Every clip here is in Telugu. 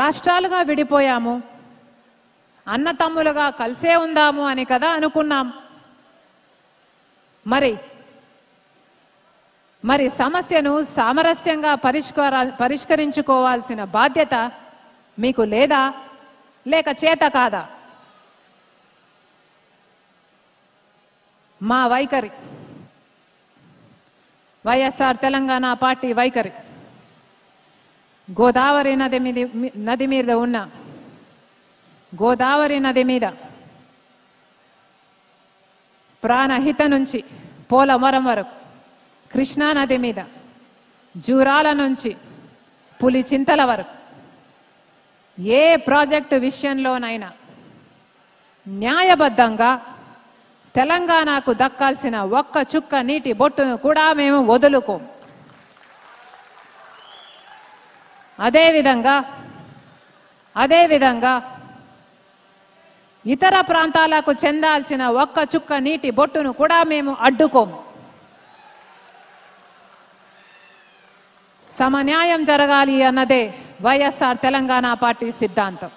రాష్ట్రాలుగా విడిపోయాము అన్నతమ్ములుగా కలిసే ఉందాము అని కదా అనుకున్నాం మరి మరి సమస్యను సామరస్యంగా పరిష్కార పరిష్కరించుకోవాల్సిన బాధ్యత మీకు లేదా లేక చేత కాదా మా వైఖరి వైఎస్ఆర్ తెలంగాణ పార్టీ వైఖరి గోదావరి నది మీద నది మీద ఉన్న గోదావరి నది మీద ప్రాణహిత నుంచి పోలమరం వరకు కృష్ణా నది మీద జూరాల నుంచి పులి చింతల వరకు ఏ ప్రాజెక్టు విషయంలోనైనా న్యాయబద్ధంగా తెలంగాణకు దక్కాల్సిన ఒక్క చుక్క నీటి బొట్టును కూడా మేము వదులుకోము అదేవిధంగా అదేవిధంగా ఇతర ప్రాంతాలకు చెందాల్సిన ఒక్క చుక్క నీటి బొట్టును కూడా మేము అడ్డుకోము సమన్యాయం జరగాలి అన్నదే వైఎస్ఆర్ తెలంగాణ పార్టీ సిద్ధాంతం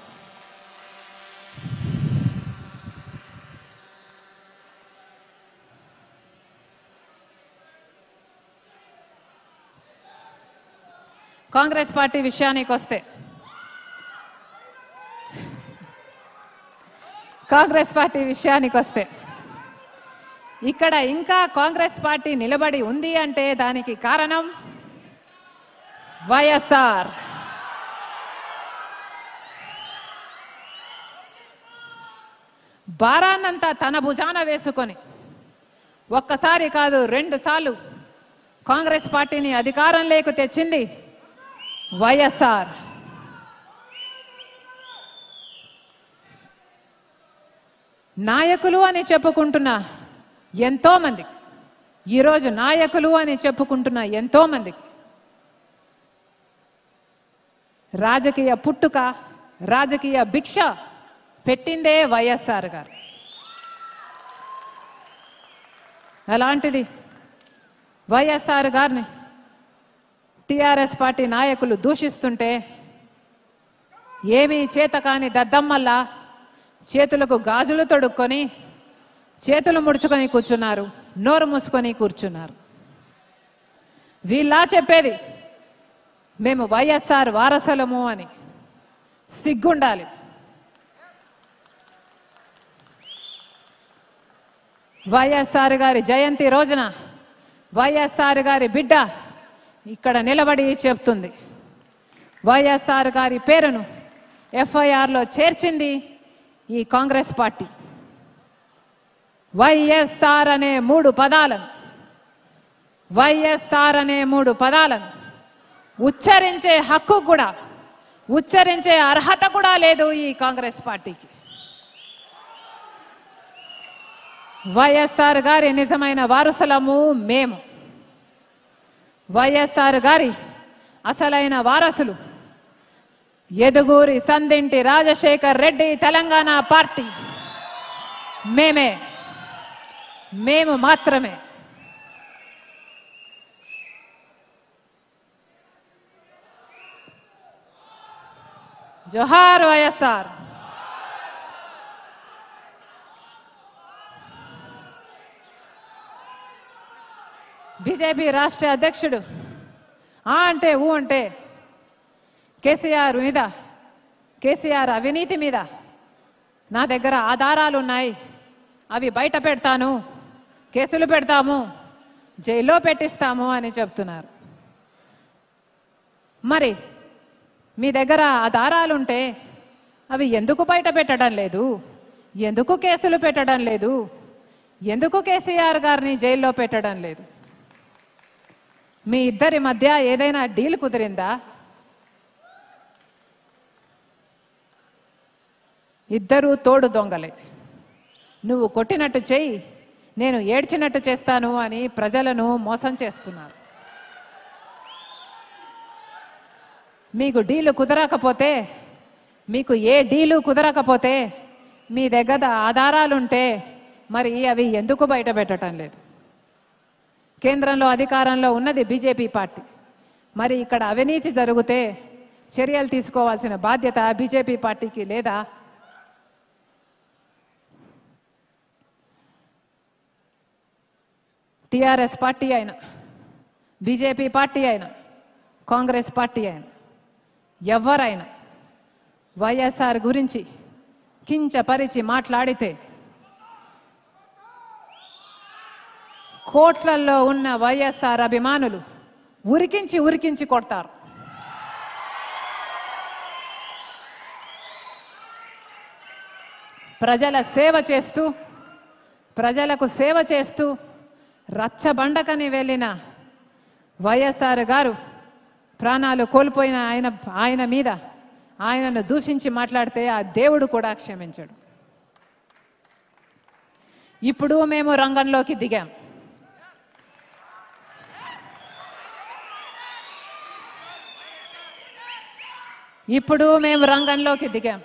కాంగ్రెస్ పార్టీ విషయానికి వస్తే కాంగ్రెస్ పార్టీ విషయానికి వస్తే ఇక్కడ ఇంకా కాంగ్రెస్ పార్టీ నిలబడి ఉంది అంటే దానికి కారణం వైఎస్ఆర్ భారాన్నంతా తన భుజాన వేసుకొని ఒక్కసారి కాదు రెండు సార్లు కాంగ్రెస్ పార్టీని అధికారంలోకి తెచ్చింది వైఎస్ఆర్ నాయకులు అని చెప్పుకుంటున్న ఎంతోమందికి ఈరోజు నాయకులు అని చెప్పుకుంటున్న ఎంతోమందికి రాజకీయ పుట్టుక రాజకీయ భిక్ష పెట్టిందే వైఎస్ఆర్ గారు అలాంటిది వైఎస్ఆర్ గారిని టీఆర్ఎస్ పార్టీ నాయకులు దూషిస్తుంటే ఏమీ చేత కాని దద్దమ్మల్లా చేతులకు గాజులు తొడుక్కొని చేతులు ముడుచుకొని కూర్చున్నారు నోరు మూసుకొని కూర్చున్నారు వీళ్ళా చెప్పేది మేము వైఎస్ఆర్ వారసులము అని సిగ్గుండాలి వైఎస్ఆర్ గారి జయంతి రోజున వైఎస్ఆర్ గారి బిడ్డ ఇక్కడ నిలబడి చెప్తుంది వైఎస్ఆర్ గారి పేరును ఎఫ్ఐఆర్లో చేర్చింది ఈ కాంగ్రెస్ పార్టీ వైఎస్ఆర్ అనే మూడు పదాలను వైఎస్ఆర్ అనే మూడు పదాలను ఉచ్చరించే హక్కు కూడా ఉచ్చరించే అర్హత కూడా లేదు ఈ కాంగ్రెస్ పార్టీకి వైఎస్ఆర్ గారి నిజమైన వారసులము మేము వైఎస్ఆర్ గారి అసలైన వారసులు ఎదుగూరి సందింటి రాజశేఖర్ రెడ్డి తెలంగాణ పార్టీ మేమే మేము మాత్రమే జోహార్ వైఎస్ఆర్ బీజేపీ రాష్ట్ర అధ్యక్షుడు ఆ అంటే ఊ అంటే కేసీఆర్ మీద కేసీఆర్ అవినీతి మీద నా దగ్గర ఆధారాలు ఉన్నాయి అవి బయట పెడతాను కేసులు పెడతాము జైల్లో పెట్టిస్తాము అని చెప్తున్నారు మరి మీ దగ్గర ఆధారాలుంటే అవి ఎందుకు బయట పెట్టడం లేదు ఎందుకు కేసులు పెట్టడం లేదు ఎందుకు కేసీఆర్ గారిని జైల్లో పెట్టడం లేదు మీ ఇద్దరి మధ్య ఏదైనా డీల్ కుదిరిందా ఇద్దరు తోడు దొంగలే నువ్వు కొట్టినట్టు చెయ్యి నేను ఏడ్చినట్టు చేస్తాను అని ప్రజలను మోసం చేస్తున్నారు మీకు డీలు కుదరకపోతే మీకు ఏ డీలు కుదరకపోతే మీ దగ్గర ఆధారాలుంటే మరి అవి ఎందుకు బయట పెట్టడం లేదు కేంద్రంలో అధికారంలో ఉన్నది బీజేపీ పార్టీ మరి ఇక్కడ అవినీతి జరిగితే చర్యలు తీసుకోవాల్సిన బాధ్యత బీజేపీ పార్టీకి లేదా టిఆర్ఎస్ పార్టీ అయినా బీజేపీ పార్టీ అయినా కాంగ్రెస్ పార్టీ అయినా ఎవరైనా వైఎస్ఆర్ గురించి కించపరిచి మాట్లాడితే కోట్లల్లో ఉన్న వైఎస్ఆర్ అభిమానులు ఉరికించి ఉరికించి కొడతారు ప్రజల సేవ చేస్తూ ప్రజలకు సేవ చేస్తూ రచ్చబండకని వెళ్ళిన వైఎస్ఆర్ గారు ప్రాణాలు కోల్పోయిన ఆయన ఆయన మీద ఆయనను దూషించి మాట్లాడితే ఆ దేవుడు కూడా క్షమించడు ఇప్పుడు మేము రంగంలోకి దిగాం ఇప్పుడు మేము రంగంలోకి దిగాం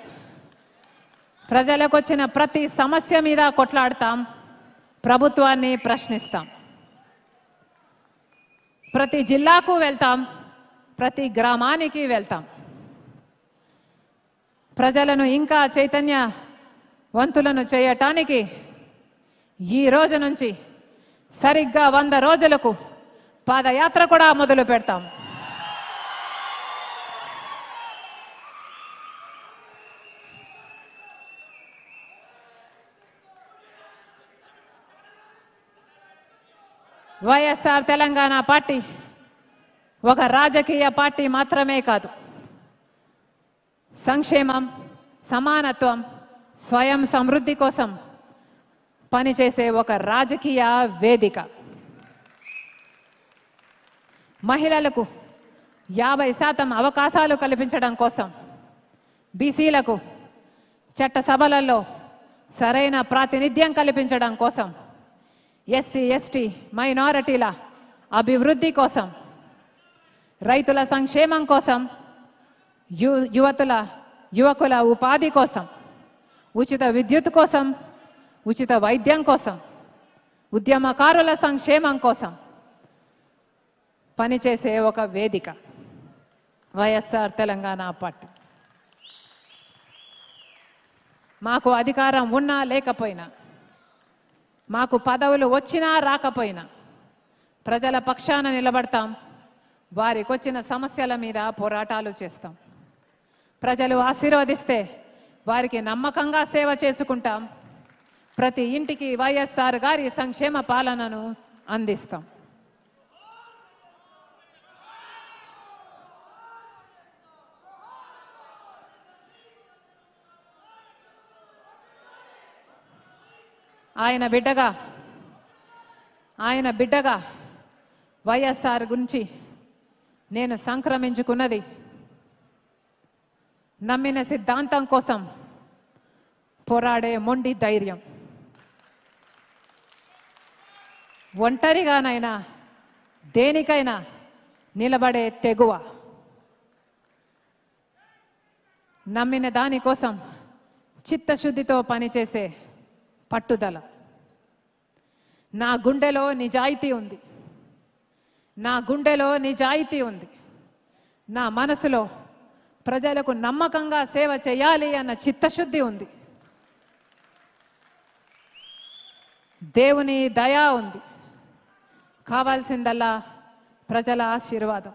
ప్రజలకు వచ్చిన ప్రతి సమస్య మీద కొట్లాడతాం ప్రభుత్వాన్ని ప్రశ్నిస్తాం ప్రతి జిల్లాకు వెళ్తాం ప్రతి గ్రామానికి వెళ్తాం ప్రజలను ఇంకా చైతన్య వంతులను చేయటానికి ఈ రోజు నుంచి సరిగ్గా వంద రోజులకు పాదయాత్ర కూడా మొదలు పెడతాం వైఎస్ఆర్ తెలంగాణ పార్టీ ఒక రాజకీయ పార్టీ మాత్రమే కాదు సంక్షేమం సమానత్వం స్వయం సమృద్ధి కోసం పనిచేసే ఒక రాజకీయ వేదిక మహిళలకు యాభై శాతం అవకాశాలు కల్పించడం కోసం బీసీలకు చట్టసభలలో సరైన ప్రాతినిధ్యం కల్పించడం కోసం ఎస్సీ ఎస్టీ మైనారిటీల అభివృద్ధి కోసం రైతుల సంక్షేమం కోసం యు యువతుల యువకుల ఉపాధి కోసం ఉచిత విద్యుత్ కోసం ఉచిత వైద్యం కోసం ఉద్యమకారుల సంక్షేమం కోసం పనిచేసే ఒక వేదిక వైఎస్ఆర్ తెలంగాణ పార్టీ మాకు అధికారం ఉన్నా లేకపోయినా మాకు పదవులు వచ్చినా రాకపోయినా ప్రజల పక్షాన నిలబడతాం వారికి వచ్చిన సమస్యల మీద పోరాటాలు చేస్తాం ప్రజలు ఆశీర్వదిస్తే వారికి నమ్మకంగా సేవ చేసుకుంటాం ప్రతి ఇంటికి వైఎస్ఆర్ గారి సంక్షేమ పాలనను అందిస్తాం ఆయన బిడ్డగా ఆయన బిడ్డగా వైఎస్ఆర్ గురించి నేను సంక్రమించుకున్నది నమ్మిన సిద్ధాంతం కోసం పోరాడే మొండి ధైర్యం ఒంటరిగానైనా దేనికైనా నిలబడే తెగువ నమ్మిన దానికోసం చిత్తశుద్ధితో పనిచేసే పట్టుదల నా గుండెలో నిజాయితీ ఉంది నా గుండెలో నిజాయితీ ఉంది నా మనసులో ప్రజలకు నమ్మకంగా సేవ చేయాలి అన్న చిత్తశుద్ధి ఉంది దేవుని దయా ఉంది కావాల్సిందల్లా ప్రజల ఆశీర్వాదం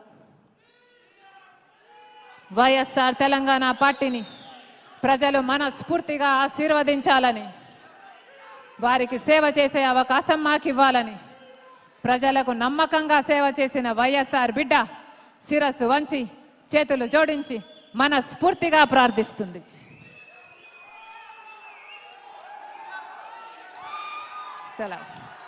వైఎస్ఆర్ తెలంగాణ పార్టీని ప్రజలు మనస్ఫూర్తిగా ఆశీర్వదించాలని వారికి సేవ చేసే అవకాశం మాకు ఇవ్వాలని ప్రజలకు నమ్మకంగా సేవ చేసిన వైఎస్ఆర్ బిడ్డ శిరస్సు వంచి చేతులు జోడించి మనస్ఫూర్తిగా ప్రార్థిస్తుంది సెలవు